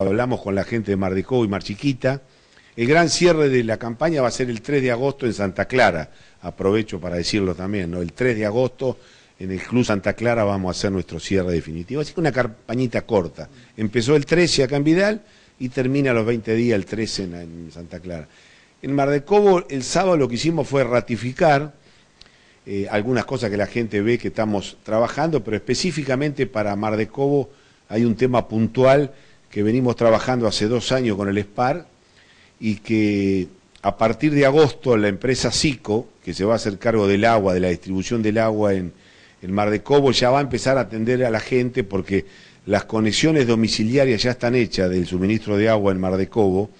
hablamos con la gente de Cobo y Mar Chiquita. El gran cierre de la campaña va a ser el 3 de agosto en Santa Clara. Aprovecho para decirlo también, ¿no? El 3 de agosto en el Club Santa Clara vamos a hacer nuestro cierre definitivo. Así que una campañita corta. Empezó el 13 acá en Vidal y termina los 20 días el 13 en, Santa Clara. En Mar de Cobo el sábado lo que hicimos fue ratificar eh, algunas cosas que la gente ve que estamos trabajando, pero específicamente para Mar de Cobo hay un tema puntual que venimos trabajando hace dos años con el SPAR y que a partir de agosto la empresa SICO, que se va a hacer cargo del agua, de la distribución del agua en el Mar de Cobo, ya va a empezar a atender a la gente porque las conexiones domiciliarias ya están hechas del suministro de agua en Mar de Cobo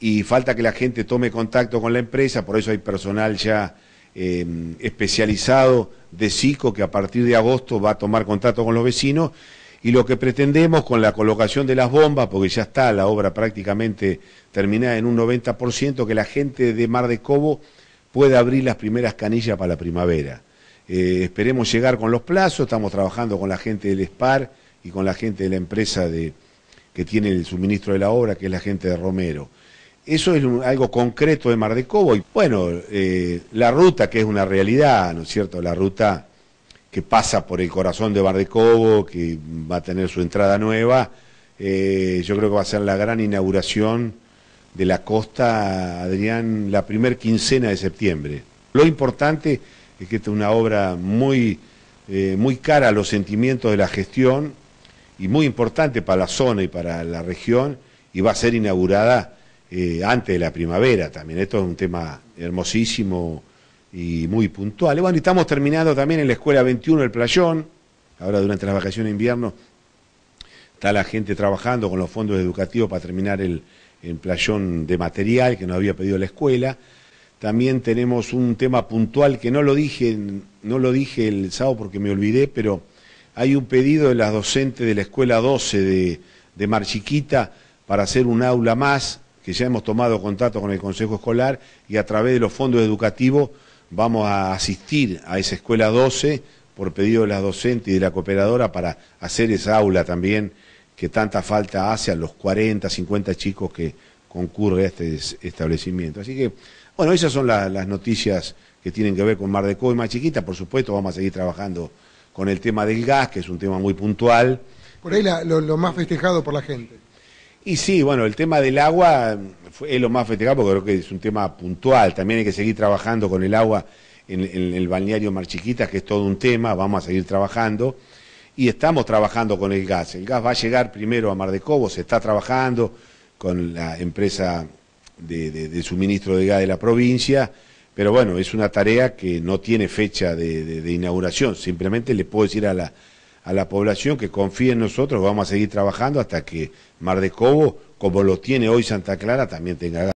y falta que la gente tome contacto con la empresa, por eso hay personal ya em, especializado de SICO que a partir de agosto va a tomar contacto con los vecinos y lo que pretendemos con la colocación de las bombas, porque ya está la obra prácticamente terminada en un 90%, que la gente de Mar de Cobo pueda abrir las primeras canillas para la primavera. Eh, esperemos llegar con los plazos, estamos trabajando con la gente del SPAR y con la gente de la empresa de, que tiene el suministro de la obra, que es la gente de Romero. Eso es algo concreto de Mar de Cobo. Y bueno, eh, la ruta, que es una realidad, ¿no es cierto? La ruta que pasa por el corazón de Bardecobo, que va a tener su entrada nueva. Eh, yo creo que va a ser la gran inauguración de la costa, Adrián, la primer quincena de septiembre. Lo importante es que esta es una obra muy, eh, muy cara a los sentimientos de la gestión y muy importante para la zona y para la región y va a ser inaugurada eh, antes de la primavera también. Esto es un tema hermosísimo y muy puntuales. Bueno, y estamos terminando también en la Escuela 21 el Playón, ahora durante las vacaciones de invierno está la gente trabajando con los fondos educativos para terminar el, playón de material que nos había pedido la escuela. También tenemos un tema puntual que no lo dije, el sábado porque me olvidé, pero hay un pedido de las docentes de la escuela 12 de, de Marchiquita para hacer un aula más, que ya hemos tomado contacto con el Consejo Escolar y a través de los fondos educativos vamos a asistir a esa escuela 12 por pedido de la docente y de la cooperadora para hacer esa aula también que tanta falta hace a los 40, 50 chicos que concurre a este establecimiento. Así que, bueno, esas son las noticias que tienen que ver con Mar de Coy, más chiquita, por supuesto, vamos a seguir trabajando con el tema del gas, que es un tema muy puntual. Por ahí lo más festejado por la gente. Y sí, bueno, el tema del agua mm, es lo más festejado porque creo que es un tema puntual. También hay que seguir trabajando con el agua en, el balneario Marchiquitas, que es todo un tema, vamos a seguir trabajando. Y estamos trabajando con el gas. El gas va a llegar primero a Mar de Cobo, se está trabajando con la empresa de, suministro de gas de la provincia, pero bueno, es una tarea que no tiene fecha de, inauguración. Simplemente le puedo decir a la a la población que confíe en nosotros, vamos a seguir trabajando hasta que Mar de Cobo, como lo tiene hoy Santa Clara, también tenga ganas.